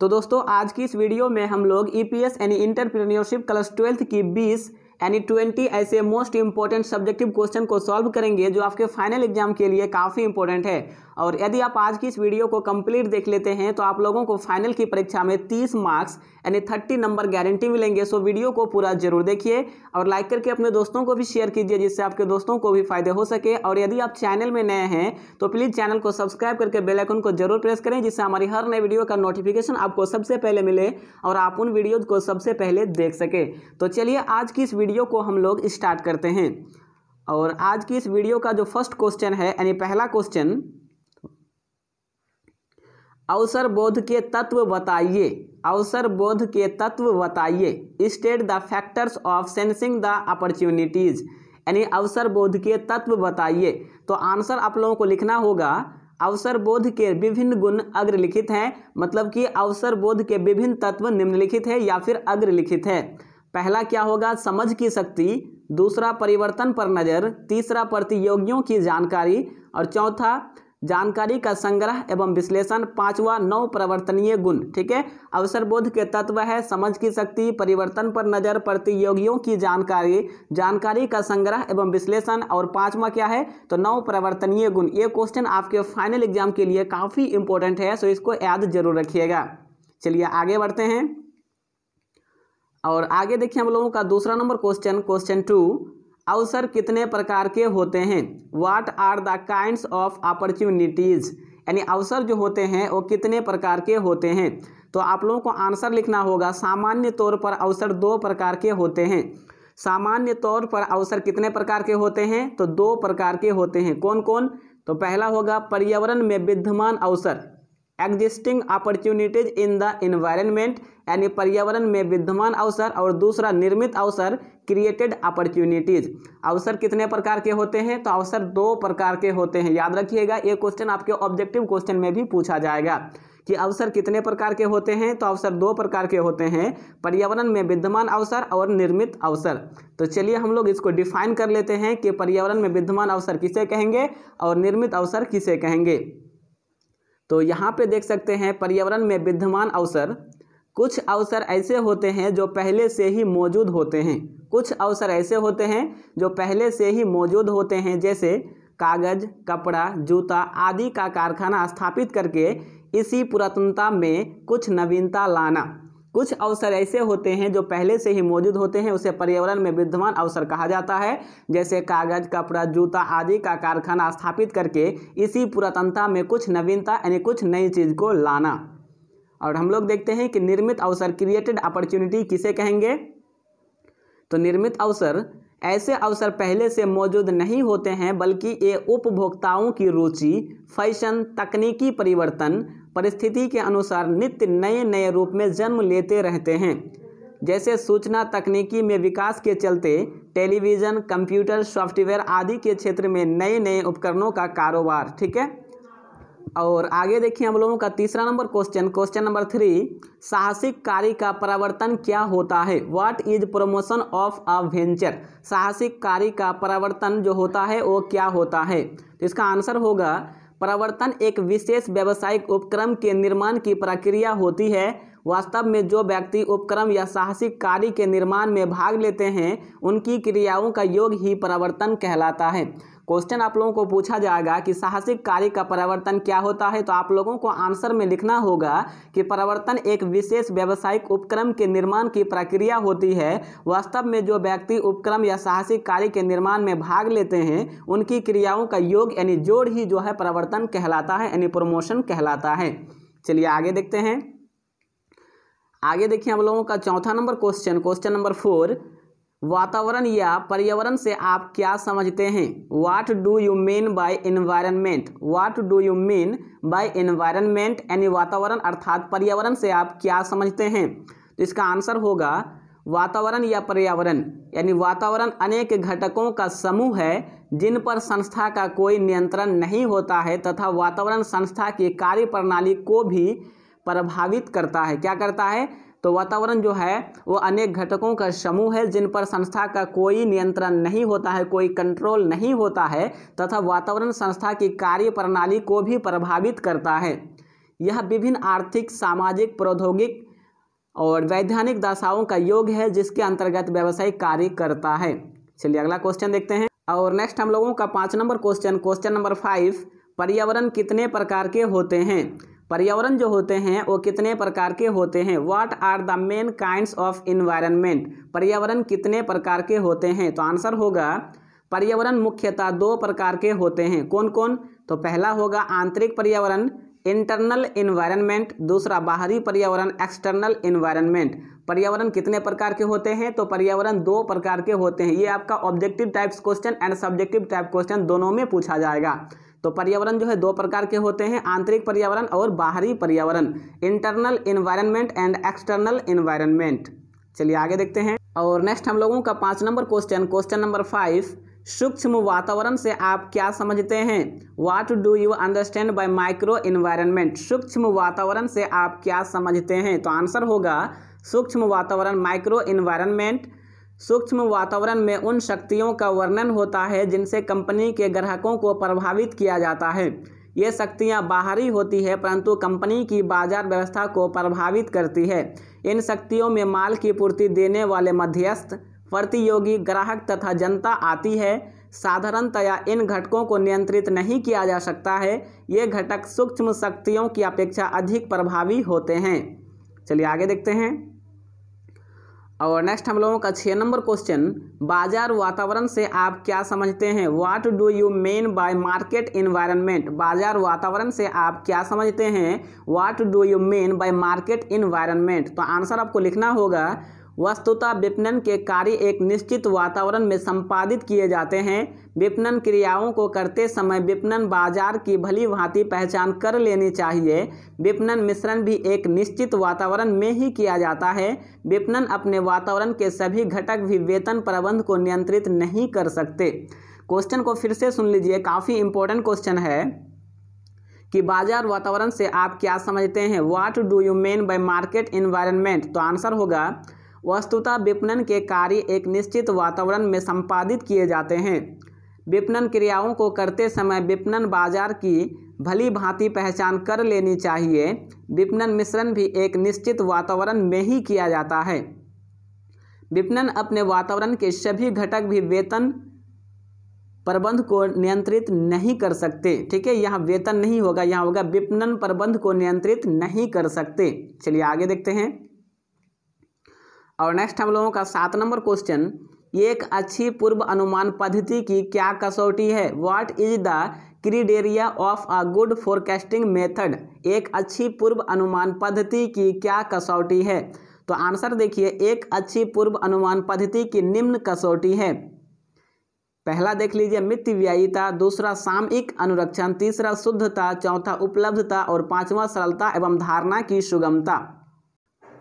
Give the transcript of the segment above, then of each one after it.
तो दोस्तों आज की इस वीडियो में हम लोग ईपीएस e यानी इंटरप्रीनियरशिप क्लास ट्वेल्थ की 20 यानी 20 ऐसे मोस्ट इंपॉर्टेंट सब्जेक्टिव क्वेश्चन को सॉल्व करेंगे जो आपके फाइनल एग्जाम के लिए काफ़ी इंपॉर्टेंट है और यदि आप आज की इस वीडियो को कंप्लीट देख लेते हैं तो आप लोगों को फाइनल की परीक्षा में तीस मार्क्स यानी थर्टी नंबर गारंटी मिलेंगे सो वीडियो को पूरा जरूर देखिए और लाइक करके अपने दोस्तों को भी शेयर कीजिए जिससे आपके दोस्तों को भी फायदे हो सके और यदि आप चैनल में नए हैं तो प्लीज़ चैनल को सब्सक्राइब करके बेलाइकन को जरूर प्रेस करें जिससे हमारी हर नए वीडियो का नोटिफिकेशन आपको सबसे पहले मिले और आप उन वीडियोज़ को सबसे पहले देख सके तो चलिए आज की इस वीडियो को हम लोग स्टार्ट करते हैं और आज की इस वीडियो का जो फर्स्ट क्वेश्चन है यानी पहला क्वेश्चन अवसर बोध के तत्व बताइए अवसर बोध के तत्व बताइए state the factors of sensing the opportunities यानी अवसर बोध के तत्व बताइए तो आंसर आप लोगों को लिखना होगा अवसर बोध के विभिन्न गुण अग्रलिखित हैं मतलब कि अवसर बोध के विभिन्न तत्व निम्नलिखित है या फिर अग्रलिखित है पहला क्या होगा समझ की शक्ति दूसरा परिवर्तन पर नज़र तीसरा प्रतियोगियों की जानकारी और चौथा जानकारी का संग्रह एवं विश्लेषण पांचवा नौ प्रवर्तनीय गुण ठीक है अवसर बोध के तत्व है समझ की शक्ति परिवर्तन पर नजर प्रतियोगियों की जानकारी जानकारी का संग्रह एवं विश्लेषण और पांचवा क्या है तो नौ प्रवर्तनीय गुण ये क्वेश्चन आपके फाइनल एग्जाम के लिए काफ़ी इंपॉर्टेंट है सो इसको याद जरूर रखिएगा चलिए आगे बढ़ते हैं और आगे देखिए हम लोगों का दूसरा नंबर क्वेश्चन क्वेश्चन टू अवसर कितने प्रकार के होते हैं what are the kinds of opportunities यानी अवसर जो होते हैं वो कितने प्रकार के होते हैं तो आप लोगों को आंसर लिखना होगा सामान्य तौर पर अवसर दो प्रकार के होते हैं सामान्य तौर पर अवसर कितने प्रकार के होते हैं तो दो प्रकार के होते हैं कौन कौन तो पहला होगा पर्यावरण में विद्यमान अवसर existing opportunities in the environment यानी पर्यावरण में विद्यमान अवसर और दूसरा निर्मित अवसर क्रिएटेड अपॉर्चुनिटीज़ अवसर कितने प्रकार के होते हैं तो अवसर दो प्रकार के होते हैं याद रखिएगा ये क्वेश्चन आपके ऑब्जेक्टिव क्वेश्चन में भी पूछा जाएगा कि अवसर कितने प्रकार के होते हैं तो अवसर दो प्रकार के होते हैं पर्यावरण में विद्यमान अवसर और निर्मित अवसर तो चलिए हम लोग इसको डिफाइन कर लेते हैं कि पर्यावरण में विद्यमान अवसर किसे कहेंगे और निर्मित अवसर किसे कहेंगे तो यहाँ पे देख सकते हैं पर्यावरण में विद्यमान अवसर कुछ अवसर ऐसे होते हैं जो पहले से ही मौजूद होते हैं कुछ अवसर ऐसे होते हैं जो पहले से ही मौजूद होते हैं जैसे कागज़ कपड़ा जूता आदि का कारखाना स्थापित करके इसी पुरातनता में कुछ नवीनता लाना कुछ अवसर ऐसे होते हैं जो पहले से ही मौजूद होते हैं उसे पर्यावरण में विद्यमान अवसर कहा जाता है जैसे कागज कपड़ा जूता आदि का कारखाना स्थापित करके इसी पुरातनता में कुछ नवीनता यानी कुछ नई चीज़ को लाना और हम लोग देखते हैं कि निर्मित अवसर क्रिएटेड अपॉर्चुनिटी किसे कहेंगे तो निर्मित अवसर ऐसे अवसर पहले से मौजूद नहीं होते हैं बल्कि ये उपभोक्ताओं की रुचि फैशन तकनीकी परिवर्तन परिस्थिति के अनुसार नित्य नए नए रूप में जन्म लेते रहते हैं जैसे सूचना तकनीकी में विकास के चलते टेलीविज़न कंप्यूटर सॉफ्टवेयर आदि के क्षेत्र में नए नए उपकरणों का कारोबार ठीक है और आगे देखिए हम लोगों का तीसरा number question question number three साहसिक कार्य का परावर्तन क्या होता है what is promotion of a venture साहसिक कार्य का परावर्तन जो होता है वो क्या होता है तो इसका आंसर होगा परावर्तन एक विशेष व्यावसायिक उपक्रम के निर्माण की प्रक्रिया होती है वास्तव में जो व्यक्ति उपक्रम या साहसिक कार्य के निर्माण में भाग लेते हैं उनकी क्रियाओं का योग ही परावर्तन कहलाता है क्वेश्चन आप लोगों को पूछा जाएगा कि साहसिक कार्य का परावर्तन क्या होता है तो आप लोगों को आंसर में लिखना होगा कि परावर्तन एक विशेष व्यावसायिक उपक्रम के निर्माण की प्रक्रिया होती है वास्तव में जो व्यक्ति उपक्रम या साहसिक कार्य के निर्माण में भाग लेते हैं उनकी क्रियाओं का योग यानी जोड़ ही जो है परावर्तन कहलाता है यानी प्रमोशन कहलाता है चलिए आगे देखते हैं आगे देखिए हम लोगों का चौथा number question question number four वातावरण या पर्यावरण से आप क्या समझते हैं what do you mean by environment what do you mean by environment यानी वातावरण अर्थात पर्यावरण से आप क्या समझते हैं तो इसका आंसर होगा वातावरण या पर्यावरण यानी वातावरण अनेक घटकों का समूह है जिन पर संस्था का कोई नियंत्रण नहीं होता है तथा वातावरण संस्था की कार्य प्रणाली को भी प्रभावित करता है क्या करता है तो वातावरण जो है वो अनेक घटकों का समूह है जिन पर संस्था का कोई नियंत्रण नहीं होता है कोई कंट्रोल नहीं होता है तथा वातावरण संस्था की कार्य प्रणाली को भी प्रभावित करता है यह विभिन्न आर्थिक सामाजिक प्रौद्योगिक और वैधानिक दशाओं का योग है जिसके अंतर्गत व्यावसायिक कार्य करता है चलिए अगला क्वेश्चन देखते हैं और नेक्स्ट हम लोगों का पाँच number question question number five पर्यावरण कितने प्रकार के होते हैं पर्यावरण जो होते हैं वो कितने प्रकार के होते हैं what are the main kinds of environment पर्यावरण कितने प्रकार के होते हैं तो आंसर होगा पर्यावरण मुख्यतः दो प्रकार के होते हैं कौन कौन तो पहला होगा आंतरिक पर्यावरण इंटरनल इन्वायरमेंट दूसरा बाहरी पर्यावरण एक्सटर्नल इन्वायरमेंट पर्यावरण कितने प्रकार के होते हैं तो पर्यावरण दो प्रकार के होते हैं ये आपका objective types question and subjective type question दोनों में पूछा जाएगा तो पर्यावरण जो है दो प्रकार के होते हैं आंतरिक पर्यावरण और बाहरी पर्यावरण internal environment and external environment चलिए आगे देखते हैं और नेक्स्ट हम लोगों का पाँच number question question number five सूक्ष्म वातावरण से आप क्या समझते हैं what do you understand by micro environment सूक्ष्म वातावरण से आप क्या समझते हैं तो आंसर होगा सूक्ष्म वातावरण माइक्रो इन्वायरमेंट सूक्ष्म वातावरण में उन शक्तियों का वर्णन होता है जिनसे कंपनी के ग्राहकों को प्रभावित किया जाता है ये शक्तियाँ बाहरी होती है परंतु कंपनी की बाजार व्यवस्था को प्रभावित करती है इन शक्तियों में माल की पूर्ति देने वाले मध्यस्थ प्रतियोगी ग्राहक तथा जनता आती है साधारणतया इन घटकों को नियंत्रित नहीं किया जा सकता है ये घटक सूक्ष्म शक्तियों की अपेक्षा अधिक प्रभावी होते हैं चलिए आगे देखते हैं और नेक्स्ट हम लोगों का छः नंबर क्वेश्चन बाजार वातावरण से आप क्या समझते हैं what do you mean by market environment बाजार वातावरण से आप क्या समझते हैं what do you mean by market environment तो आंसर आपको लिखना होगा वस्तुतः विपणन के कार्य एक निश्चित वातावरण में संपादित किए जाते हैं विपणन क्रियाओं को करते समय विपणन बाजार की भली भांति पहचान कर लेनी चाहिए विपणन मिश्रण भी एक निश्चित वातावरण में ही किया जाता है विपणन अपने वातावरण के सभी घटक भी वेतन प्रबंध को नियंत्रित नहीं कर सकते क्वेश्चन को फिर से सुन लीजिए काफ़ी इंपॉर्टेंट क्वेश्चन है कि बाजार वातावरण से आप क्या समझते हैं what do you mean by market environment तो आंसर होगा वस्तुतः विपणन के कार्य एक निश्चित वातावरण में संपादित किए जाते हैं विपणन क्रियाओं को करते समय विपणन बाजार की भली भांति पहचान कर लेनी चाहिए विपणन मिश्रण भी एक निश्चित वातावरण में ही किया जाता है विपणन अपने वातावरण के सभी घटक भी वेतन प्रबंध को नियंत्रित नहीं कर सकते ठीक है यहाँ वेतन नहीं होगा यहाँ होगा विपणन प्रबंध को नियंत्रित नहीं कर सकते चलिए आगे देखते हैं और नेक्स्ट हम लोगों का सात नंबर क्वेश्चन एक अच्छी पूर्व अनुमान पद्धति की क्या कसौटी है what is the criteria of a good forecasting method एक अच्छी पूर्व अनुमान पद्धति की क्या कसौटी है तो आंसर देखिए एक अच्छी पूर्व अनुमान पद्धति की निम्न कसौटी है पहला देख लीजिए मित्त व्यायिता दूसरा सामयिक अनुरक्षण तीसरा शुद्धता चौथा उपलब्धता और पांचवा सरलता एवं धारणा की सुगमता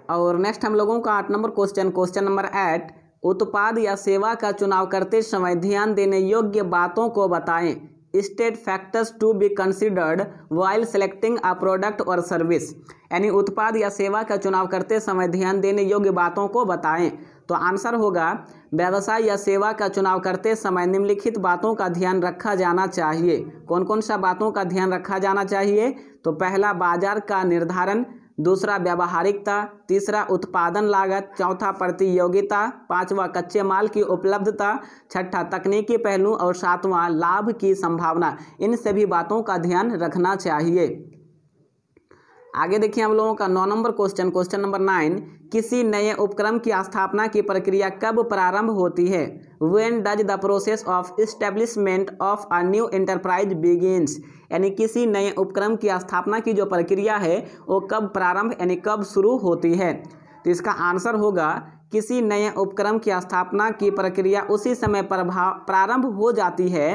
और नेक्स्ट हम लोगों का आठ number question question number eight उत्पाद या सेवा का चुनाव करते समय ध्यान देने योग्य बातों को बताएं state factors to be considered while selecting a product और सर्विस यानी उत्पाद या सेवा का चुनाव करते समय ध्यान देने योग्य बातों को बताएं तो आंसर होगा व्यवसाय या सेवा का चुनाव करते समय निम्नलिखित बातों का ध्यान रखा जाना चाहिए कौन कौन सा बातों का ध्यान रखा जाना चाहिए तो पहला बाजार का निर्धारण दूसरा व्यावहारिकता तीसरा उत्पादन लागत चौथा प्रतियोगिता पांचवा कच्चे माल की उपलब्धता छठा तकनीकी पहलू और सातवां लाभ की संभावना इन सभी बातों का ध्यान रखना चाहिए आगे देखिए हम लोगों का नौ number question question number nine किसी नए उपक्रम की स्थापना की प्रक्रिया कब प्रारंभ होती है when does the process of establishment of a new enterprise begins यानी किसी नए उपक्रम की स्थापना की जो प्रक्रिया है वो कब प्रारंभ यानी कब शुरू होती है तो इसका आंसर होगा किसी नए उपक्रम की स्थापना की प्रक्रिया उसी समय प्रभाव प्रारंभ हो जाती है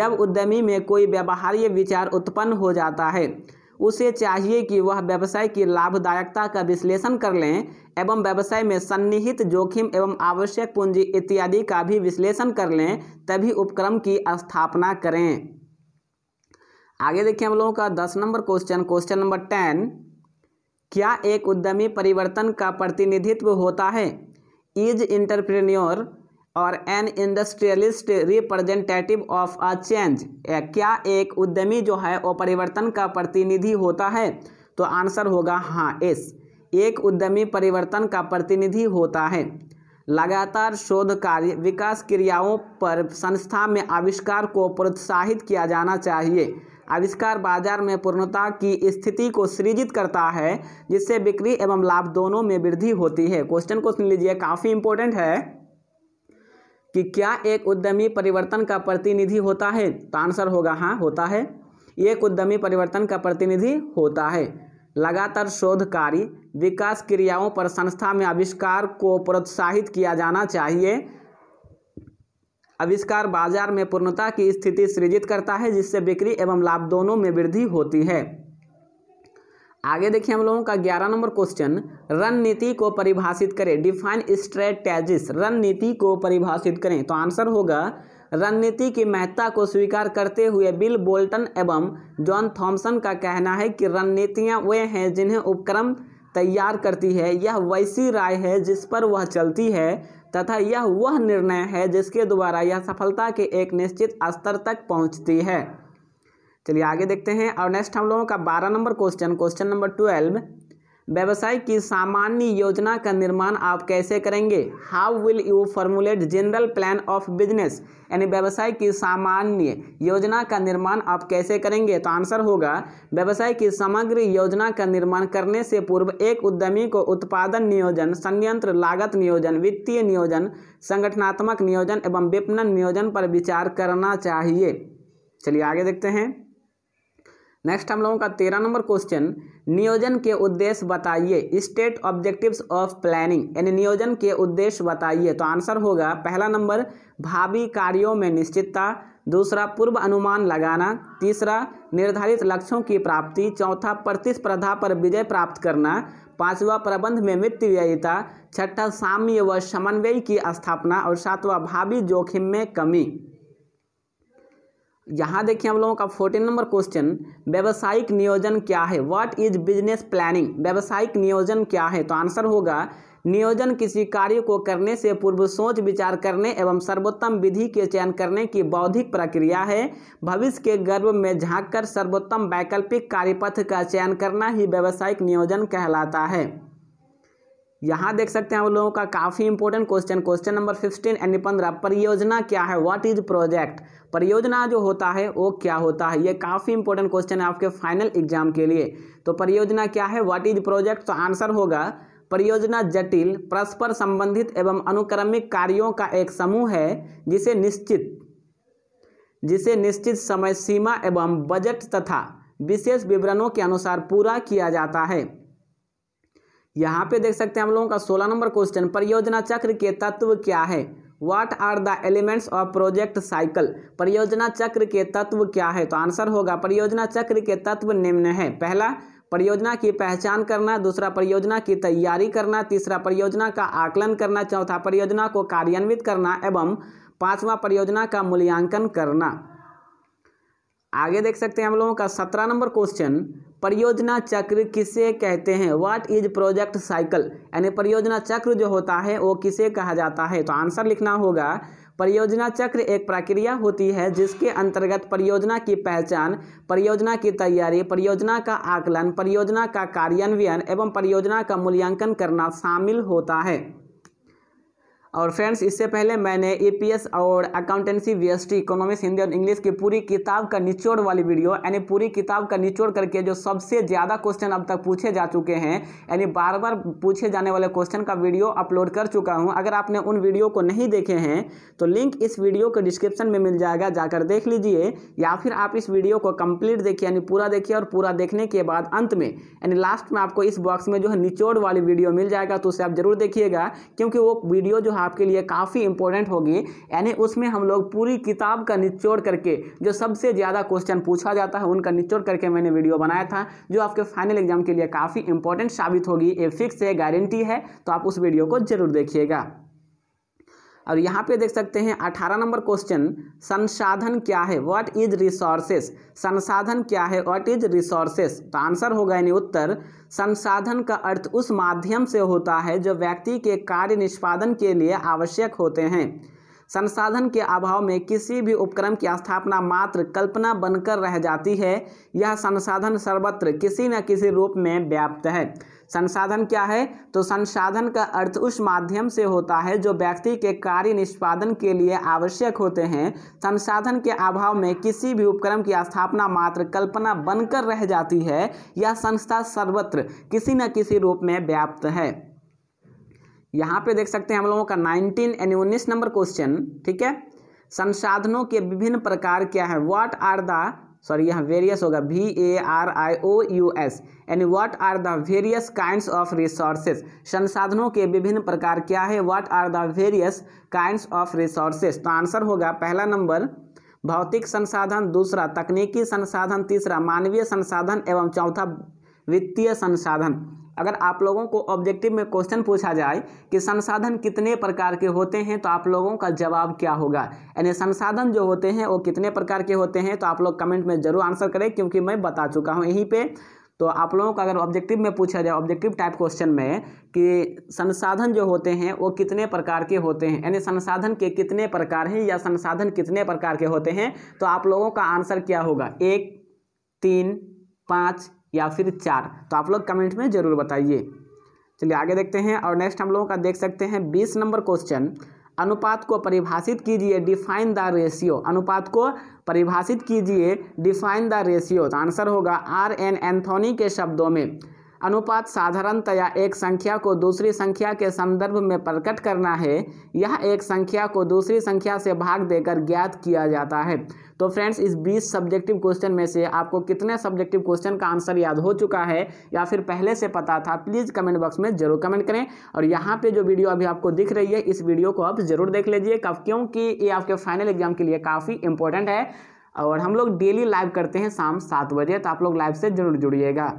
जब उद्यमी में कोई व्यवहार्य विचार उत्पन्न हो जाता है उसे चाहिए कि वह व्यवसाय की लाभदायकता का विश्लेषण कर लें एवं व्यवसाय में सन्निहित जोखिम एवं आवश्यक पूंजी इत्यादि का भी विश्लेषण कर लें तभी उपक्रम की स्थापना करें आगे देखिए हम लोगों का दस number question question number ten क्या एक उद्यमी परिवर्तन का प्रतिनिधित्व होता है इज इंटरप्रेन्योर और an industrialist representative of a change क्या एक उद्यमी जो है वो परिवर्तन का प्रतिनिधि होता है तो आंसर होगा हाँ एस एक उद्यमी परिवर्तन का प्रतिनिधि होता है लगातार शोध कार्य विकास क्रियाओं पर संस्था में आविष्कार को प्रोत्साहित किया जाना चाहिए आविष्कार बाजार में पूर्णता की स्थिति को सृजित करता है जिससे बिक्री एवं लाभ दोनों में वृद्धि होती है क्वेश्चन को सुन लीजिए काफ़ी इंपॉर्टेंट है कि क्या एक उद्यमी परिवर्तन का प्रतिनिधि होता है तो आंसर होगा हाँ होता है एक उद्यमी परिवर्तन का प्रतिनिधि होता है लगातार शोध कार्य विकास क्रियाओं पर संस्था में आविष्कार को प्रोत्साहित किया जाना चाहिए आविष्कार बाजार में पूर्णता की स्थिति सृजित करता है जिससे बिक्री एवं लाभ दोनों में वृद्धि होती है आगे देखिए हम लोगों का ग्यारह नंबर क्वेश्चन रणनीति को परिभाषित करें डिफाइन स्ट्रेटेजिस रणनीति को परिभाषित करें तो आंसर होगा रणनीति की महत्ता को स्वीकार करते हुए बिल बोल्टन एवं जॉन थॉम्सन का कहना है कि रणनीतियाँ वे हैं जिन्हें उपक्रम तैयार करती है यह वैसी राय है जिस पर वह चलती है तथा यह वह निर्णय है जिसके द्वारा यह सफलता के एक निश्चित स्तर तक पहुंचती है चलिए आगे देखते हैं और नेक्स्ट हम लोगों का बारह number question question number twelve व्यवसाय की सामान्य योजना का निर्माण आप कैसे करेंगे how will you formulate general plan of business यानी व्यवसाय की सामान्य योजना का निर्माण आप कैसे करेंगे तो आंसर होगा व्यवसाय की समग्र योजना का निर्माण करने से पूर्व एक उद्यमी को उत्पादन नियोजन संयंत्र लागत नियोजन वित्तीय नियोजन संगठनात्मक नियोजन एवं विपणन नियोजन पर विचार करना चाहिए चलिए आगे देखते हैं नेक्स्ट हम लोगों का तेरह नंबर क्वेश्चन नियोजन के उद्देश्य बताइए स्टेट ऑब्जेक्टिव्स ऑफ प्लानिंग यानी नियोजन के उद्देश्य बताइए तो आंसर होगा पहला नंबर भावी कार्यों में निश्चितता दूसरा पूर्व अनुमान लगाना तीसरा निर्धारित लक्ष्यों की प्राप्ति चौथा प्रतिस्पर्धा पर विजय प्राप्त करना पांचवा प्रबंध में मित्त व्ययिता छठा साम्य व समन्वय की स्थापना और सातवां भावी जोखिम में कमी यहाँ देखिए हम लोगों का फोर्टीन नंबर क्वेश्चन व्यावसायिक नियोजन क्या है व्हाट इज बिजनेस प्लानिंग व्यावसायिक नियोजन क्या है तो आंसर होगा नियोजन किसी कार्य को करने से पूर्व सोच विचार करने एवं सर्वोत्तम विधि के चयन करने की बौद्धिक प्रक्रिया है भविष्य के गर्भ में झांककर सर्वोत्तम वैकल्पिक कार्यपथ का चयन करना ही व्यावसायिक नियोजन कहलाता है यहाँ देख सकते हैं आप लोगों का काफ़ी important question question number fifteen and पंद्रह परियोजना क्या है व्हाट इज प्रोजेक्ट परियोजना जो होता है वो क्या होता है ये काफ़ी इंपॉर्टेंट क्वेश्चन है आपके फाइनल एग्जाम के लिए तो परियोजना क्या है व्हाट इज प्रोजेक्ट तो आंसर होगा परियोजना जटिल परस्पर संबंधित एवं अनुक्रमिक कार्यों का एक समूह है जिसे निश्चित जिसे निश्चित समय सीमा एवं बजट तथा विशेष विवरणों के अनुसार पूरा किया जाता है यहाँ पे देख सकते हैं हम लोगों का सोलह नंबर क्वेश्चन परियोजना चक्र के तत्व क्या है what are the elements of project cycle परियोजना चक्र के तत्व क्या है तो आंसर होगा परियोजना चक्र के तत्व निम्न है पहला परियोजना की पहचान करना दूसरा परियोजना की तैयारी करना तीसरा परियोजना का आकलन करना चौथा परियोजना को कार्यान्वित करना एवं पांचवा परियोजना का मूल्यांकन करना आगे देख सकते हैं हम लोगों का सत्रह नंबर क्वेश्चन परियोजना चक्र किसे कहते हैं व्हाट इज प्रोजेक्ट साइकिल यानी परियोजना चक्र जो होता है वो किसे कहा जाता है तो आंसर लिखना होगा परियोजना चक्र एक प्रक्रिया होती है जिसके अंतर्गत परियोजना की पहचान परियोजना की तैयारी परियोजना का आकलन परियोजना का कार्यान्वयन एवं परियोजना का मूल्यांकन करना शामिल होता है और फ्रेंड्स इससे पहले मैंने ईपीएस और अकाउंटेंसी वीएसटी इकोनॉमिक्स हिंदी और इंग्लिश की पूरी किताब का निचोड़ वाली वीडियो यानी पूरी किताब का निचोड़ करके जो सबसे ज़्यादा क्वेश्चन अब तक पूछे जा चुके हैं यानी बार बार पूछे जाने वाले क्वेश्चन का वीडियो अपलोड कर चुका हूँ अगर आपने उन वीडियो को नहीं देखे हैं तो लिंक इस वीडियो को डिस्क्रिप्शन में मिल जाएगा जाकर देख लीजिए या फिर आप इस वीडियो को कंप्लीट देखिए यानी पूरा देखिए और पूरा देखने के बाद अंत में यानी लास्ट में आपको इस बॉक्स में जो है निचोड़ वाली वीडियो मिल जाएगा तो उसे आप जरूर देखिएगा क्योंकि वो वीडियो जो आपके लिए काफ़ी इंपॉर्टेंट होगी यानी उसमें हम लोग पूरी किताब का निचोड़ करके जो सबसे ज़्यादा क्वेश्चन पूछा जाता है उनका निचोड़ करके मैंने वीडियो बनाया था जो आपके फाइनल एग्जाम के लिए काफ़ी इंपॉर्टेंट साबित होगी ये फिक्स है गारंटी है तो आप उस वीडियो को जरूर देखिएगा और यहाँ पे देख सकते हैं अठारह नंबर क्वेश्चन संसाधन क्या है व्हाट इज रिसोर्सेस संसाधन क्या है व्हाट इज रिसोर्सेस तो आंसर होगा यानी उत्तर संसाधन का अर्थ उस माध्यम से होता है जो व्यक्ति के कार्य निष्पादन के लिए आवश्यक होते हैं संसाधन के अभाव में किसी भी उपक्रम की स्थापना मात्र कल्पना बनकर रह जाती है यह संसाधन सर्वत्र किसी न किसी रूप में व्याप्त है संसाधन क्या है तो संसाधन का अर्थ उस माध्यम से होता है जो व्यक्ति के कार्य निष्पादन के लिए आवश्यक होते हैं संसाधन के अभाव में किसी भी उपक्रम की स्थापना मात्र कल्पना बनकर रह जाती है यह संस्था सर्वत्र किसी न किसी रूप में व्याप्त है यहाँ पे देख सकते हैं हम लोगों का नाइनटीन एंड उन्नीस नंबर क्वेश्चन ठीक है संसाधनों के विभिन्न प्रकार क्या है व्हाट आर द सॉरी यहाँ वेरियस होगा V A R I O U S यानी what are the various kinds of resources संसाधनों के विभिन्न प्रकार क्या है what are the various kinds of resources तो आंसर होगा पहला नंबर भौतिक संसाधन दूसरा तकनीकी संसाधन तीसरा मानवीय संसाधन एवं चौथा वित्तीय संसाधन अगर आप लोगों को ऑब्जेक्टिव में क्वेश्चन पूछा जाए कि संसाधन कितने प्रकार के होते हैं तो आप लोगों का जवाब क्या होगा यानी संसाधन जो होते हैं वो कितने प्रकार के होते हैं तो आप लोग कमेंट में ज़रूर आंसर करें क्योंकि मैं बता चुका हूँ यहीं पर तो आप लोगों का अगर ऑब्जेक्टिव में पूछा जाए ऑब्जेक्टिव टाइप क्वेश्चन में कि संसाधन जो होते हैं वो कितने प्रकार के होते हैं यानी संसाधन के कितने प्रकार हैं या संसाधन कितने प्रकार के होते हैं तो आप लोगों का आंसर क्या होगा एक तीन पाँच या फिर चार तो आप लोग कमेंट में ज़रूर बताइए चलिए आगे देखते हैं और नेक्स्ट हम लोगों का देख सकते हैं बीस नंबर क्वेश्चन अनुपात को परिभाषित कीजिए डिफाइन द रेशियो अनुपात को परिभाषित कीजिए डिफाइन द रेशियो तो आंसर होगा आर एन एंथोनी के शब्दों में अनुपात साधारणतया एक संख्या को दूसरी संख्या के संदर्भ में प्रकट करना है यह एक संख्या को दूसरी संख्या से भाग देकर ज्ञात किया जाता है तो फ्रेंड्स इस 20 सब्जेक्टिव क्वेश्चन में से आपको कितने सब्जेक्टिव क्वेश्चन का आंसर याद हो चुका है या फिर पहले से पता था प्लीज़ कमेंट बॉक्स में जरूर कमेंट करें और यहाँ पे जो वीडियो अभी आपको दिख रही है इस वीडियो को आप जरूर देख लीजिए कब क्योंकि ये आपके फाइनल एग्जाम के लिए काफ़ी इंपॉर्टेंट है और हम लोग डेली लाइव करते हैं शाम सात बजे तो आप लोग लाइव से जरूर जुड़िएगा